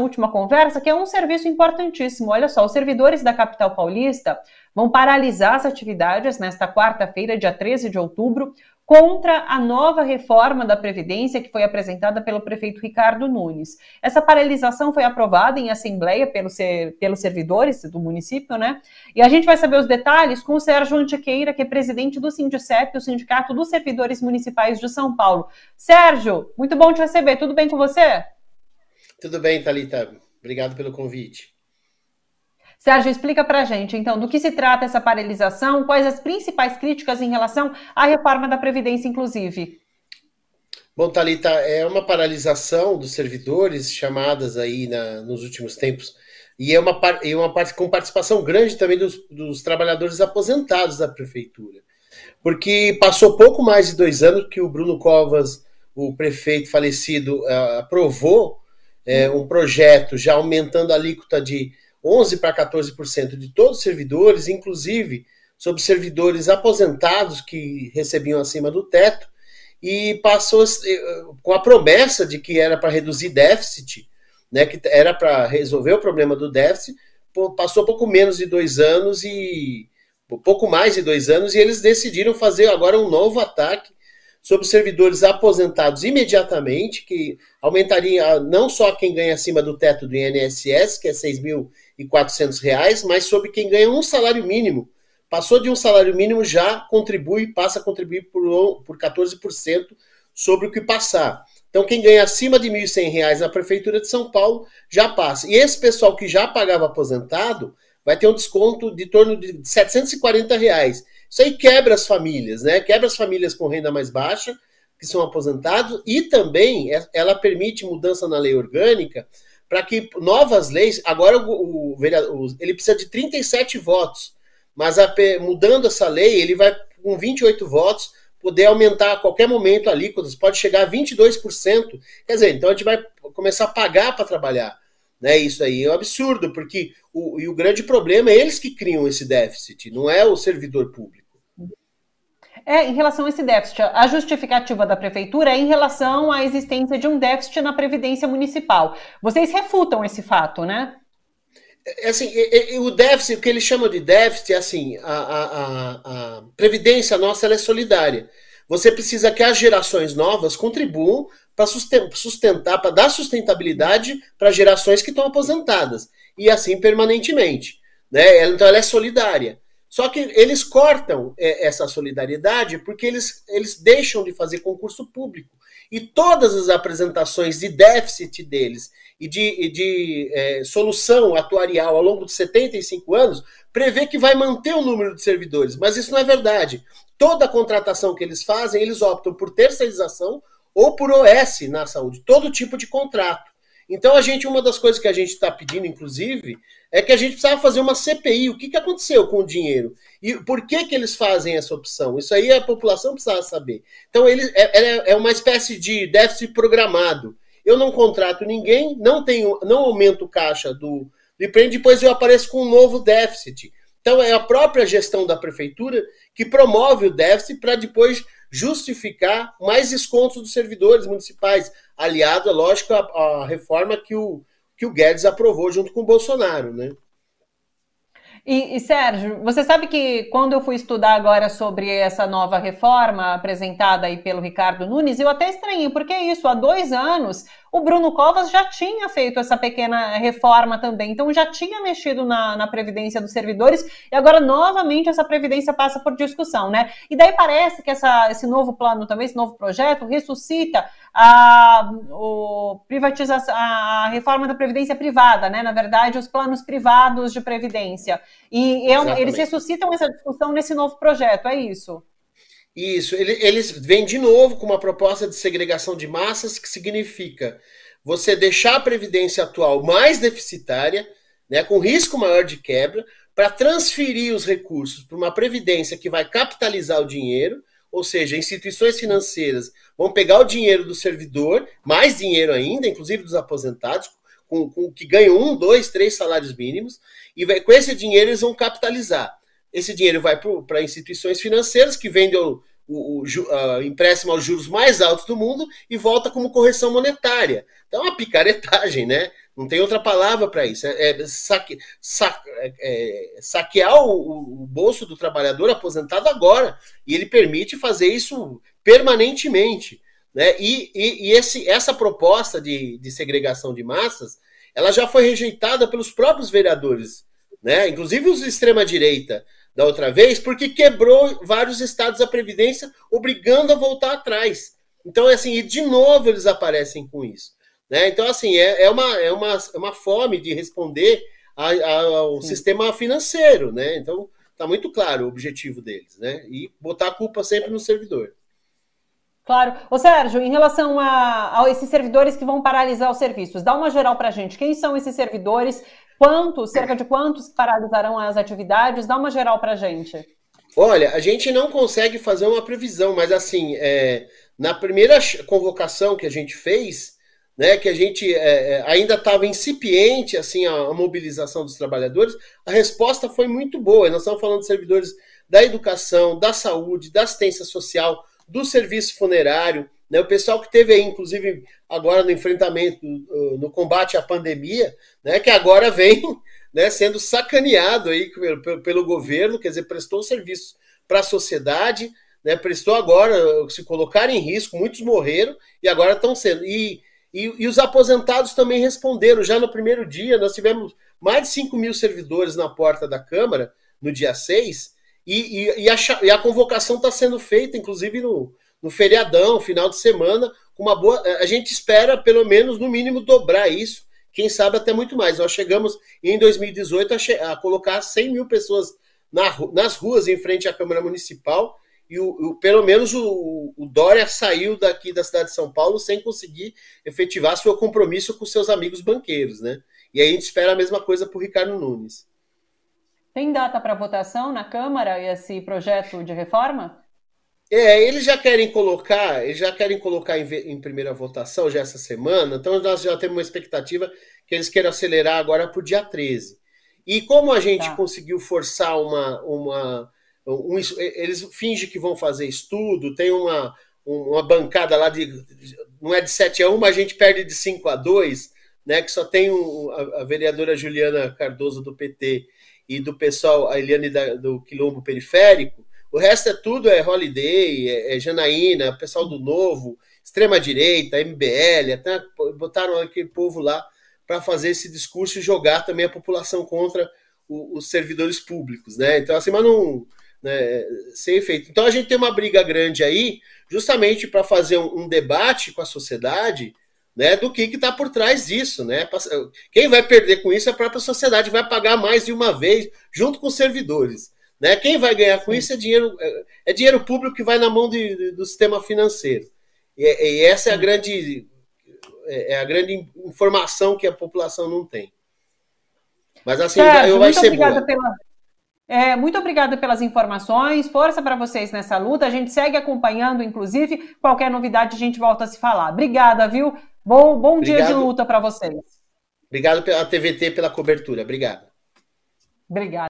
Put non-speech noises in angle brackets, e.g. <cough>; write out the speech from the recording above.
última conversa, que é um serviço importantíssimo. Olha só, os servidores da capital paulista vão paralisar as atividades nesta quarta-feira, dia 13 de outubro, contra a nova reforma da Previdência que foi apresentada pelo prefeito Ricardo Nunes. Essa paralisação foi aprovada em assembleia ser, pelos servidores do município, né? E a gente vai saber os detalhes com o Sérgio Antiqueira, que é presidente do Sindicep, o Sindicato dos Servidores Municipais de São Paulo. Sérgio, muito bom te receber, tudo bem com você? Tudo bem, Thalita. Obrigado pelo convite. Sérgio, explica para a gente, então, do que se trata essa paralisação, quais as principais críticas em relação à reforma da Previdência, inclusive. Bom, Thalita, é uma paralisação dos servidores chamadas aí na, nos últimos tempos, e é uma, é uma parte com participação grande também dos, dos trabalhadores aposentados da prefeitura. Porque passou pouco mais de dois anos que o Bruno Covas, o prefeito falecido, ah, aprovou é, um projeto já aumentando a alíquota de 11% para 14% de todos os servidores, inclusive sobre servidores aposentados que recebiam acima do teto, e passou com a promessa de que era para reduzir déficit, né, que era para resolver o problema do déficit, passou pouco menos de dois anos e pouco mais de dois anos, e eles decidiram fazer agora um novo ataque sobre servidores aposentados imediatamente, que aumentaria não só quem ganha acima do teto do INSS, que é R$ 6.400, mas sobre quem ganha um salário mínimo. Passou de um salário mínimo, já contribui, passa a contribuir por, por 14% sobre o que passar. Então, quem ganha acima de R$ 1.100 na Prefeitura de São Paulo já passa. E esse pessoal que já pagava aposentado vai ter um desconto de torno de R$ 740. Reais. Isso aí quebra as famílias, né? Quebra as famílias com renda mais baixa, que são aposentados, e também é, ela permite mudança na lei orgânica para que novas leis. Agora o, o, ele precisa de 37 votos, mas a, mudando essa lei, ele vai com 28 votos poder aumentar a qualquer momento alíquotas, pode chegar a 22%. Quer dizer, então a gente vai começar a pagar para trabalhar. Né? Isso aí é um absurdo, porque o, e o grande problema é eles que criam esse déficit, não é o servidor público. É, em relação a esse déficit, a justificativa da prefeitura é em relação à existência de um déficit na Previdência Municipal. Vocês refutam esse fato, né? É, é assim, o déficit, o que eles chamam de déficit, é assim, a, a, a, previdência nossa é solidária. Você precisa que as gerações novas contribuam para sustentar, para dar sustentabilidade para gerações que estão aposentadas e assim permanentemente, né? Então ela é solidária. Só que eles cortam é, essa solidariedade porque eles, eles deixam de fazer concurso público. E todas as apresentações de déficit deles e de, de é, solução atuarial ao longo de 75 anos prevê que vai manter o número de servidores, mas isso não é verdade. Toda contratação que eles fazem, eles optam por terceirização ou por OS na saúde, todo tipo de contrato. Então, a gente, uma das coisas que a gente está pedindo, inclusive, é que a gente precisava fazer uma CPI. O que, que aconteceu com o dinheiro? E por que, que eles fazem essa opção? Isso aí a população precisava saber. Então, ele é, é, é uma espécie de déficit programado. Eu não contrato ninguém, não tenho, não aumento caixa do, do depois eu apareço com um novo déficit. Então, é a própria gestão da prefeitura que promove o déficit para depois justificar mais descontos dos servidores municipais, aliado, é lógico, à, reforma que o, que o Guedes aprovou junto com o Bolsonaro, né? E, e, Sérgio, você sabe que quando eu fui estudar agora sobre essa nova reforma apresentada aí pelo Ricardo Nunes, eu até estranhei, porque é isso, há dois anos o Bruno Covas já tinha feito essa pequena reforma também, então já tinha mexido na, na previdência dos servidores e agora novamente essa previdência passa por discussão, né? E daí parece que essa, esse novo plano também, esse novo projeto, ressuscita a, o, privatização, a reforma da previdência privada, né? Na verdade, os planos privados de previdência. E é eles ressuscitam essa discussão nesse novo projeto, é isso? Isso, ele, eles vêm de novo com uma proposta de segregação de massas que significa você deixar a previdência atual mais deficitária, né, com risco maior de quebra, para transferir os recursos para uma previdência que vai capitalizar o dinheiro, ou seja, instituições financeiras vão pegar o dinheiro do servidor, mais dinheiro ainda, inclusive dos aposentados, com, com que ganham um, dois, três salários mínimos, e vai, com esse dinheiro eles vão capitalizar. Esse dinheiro vai para instituições financeiras que vendem o, o, o empréstimo aos juros mais altos do mundo e volta como correção monetária. Então é uma picaretagem, né? Não tem outra palavra para isso. É, é, saque, saque, é, é, saquear o, o, bolso do trabalhador aposentado agora. E ele permite fazer isso permanentemente. Né? E, e, e esse, essa proposta de, de segregação de massas ela já foi rejeitada pelos próprios vereadores, né? inclusive os de extrema-direita da outra vez, porque quebrou vários estados da Previdência, obrigando a voltar atrás. Então, é assim, e de novo eles aparecem com isso. Né? Então, assim, é, é, uma, é, uma, é uma fome de responder a, a, ao Sim. sistema financeiro, né? Então, tá muito claro o objetivo deles, né? E botar a culpa sempre no servidor. Claro. Ô Sérgio, em relação a, a esses servidores que vão paralisar os serviços, dá uma geral para a gente. Quem são esses servidores? Quanto, cerca de quantos paralisarão as atividades? Dá uma geral para a gente. Olha, a gente não consegue fazer uma previsão, mas assim, é, na primeira convocação que a gente fez, né, que a gente é, é ainda estava incipiente assim a, a, mobilização dos trabalhadores, a resposta foi muito boa. Nós estamos falando de servidores da educação, da saúde, da assistência social, do serviço funerário, né? O pessoal que teve aí, inclusive, agora no enfrentamento, no combate à pandemia, né? que agora vem <laughs> né, sendo sacaneado aí pelo, pelo governo, quer dizer, prestou serviço para a sociedade, né, prestou agora, se colocaram em risco, muitos morreram e agora estão sendo. E, e, e, os aposentados também responderam. Já no primeiro dia, nós tivemos mais de 5 mil servidores na porta da Câmara, no dia 6, e, e, e a, a, convocação está sendo feita, inclusive no, no feriadão, final de semana, com uma boa. Eh, a gente espera, pelo menos, no mínimo, dobrar isso, quem sabe até muito mais. Nós chegamos em 2018 a, che a colocar 100 mil pessoas na ru nas ruas em frente à Câmara Municipal. E o, o pelo menos o, o, Dória saiu daqui da cidade de São Paulo sem conseguir efetivar seu compromisso com seus amigos banqueiros, né? E aí a gente espera a mesma coisa para o Ricardo Nunes. Tem data para votação na Câmara esse projeto de reforma? É, eles já querem colocar, eles já querem colocar em, em, primeira votação já essa semana, então nós já temos uma expectativa que eles queiram acelerar agora para o dia 13. E como a gente tá. conseguiu forçar uma. uma um, eles fingem que vão fazer estudo, tem uma, uma bancada lá de. Não é de 7 a 1, mas a gente perde de 5 a 2, né? Que só tem um, a, a, vereadora Juliana Cardoso do PT e do pessoal, a Eliane da, do Quilombo Periférico o resto é tudo, é Holiday, é, é Janaína, pessoal do Novo, extrema-direita, MBL, até botaram aquele povo lá para fazer esse discurso e jogar também a população contra o, os servidores públicos, né? Então, assim, mas não... Né, sem efeito. Então, a gente tem uma briga grande aí, justamente para fazer um, um debate com a sociedade né, do que está por trás disso. Né? Quem vai perder com isso é a própria sociedade, vai pagar mais de uma vez, junto com os servidores. Né? Quem vai ganhar com isso é dinheiro, é, é dinheiro público que vai na mão de, do sistema financeiro. E, é, e essa é a, grande, é, é a grande informação que a população não tem. Mas assim, eu vai ser obrigada pela, é, muito obrigada pelas informações, força para vocês nessa luta. A gente segue acompanhando, inclusive, qualquer novidade a gente volta a se falar. Obrigada, viu? Bom, bom dia de luta para vocês. Obrigado pela TVT pela cobertura. Obrigado. Obrigada.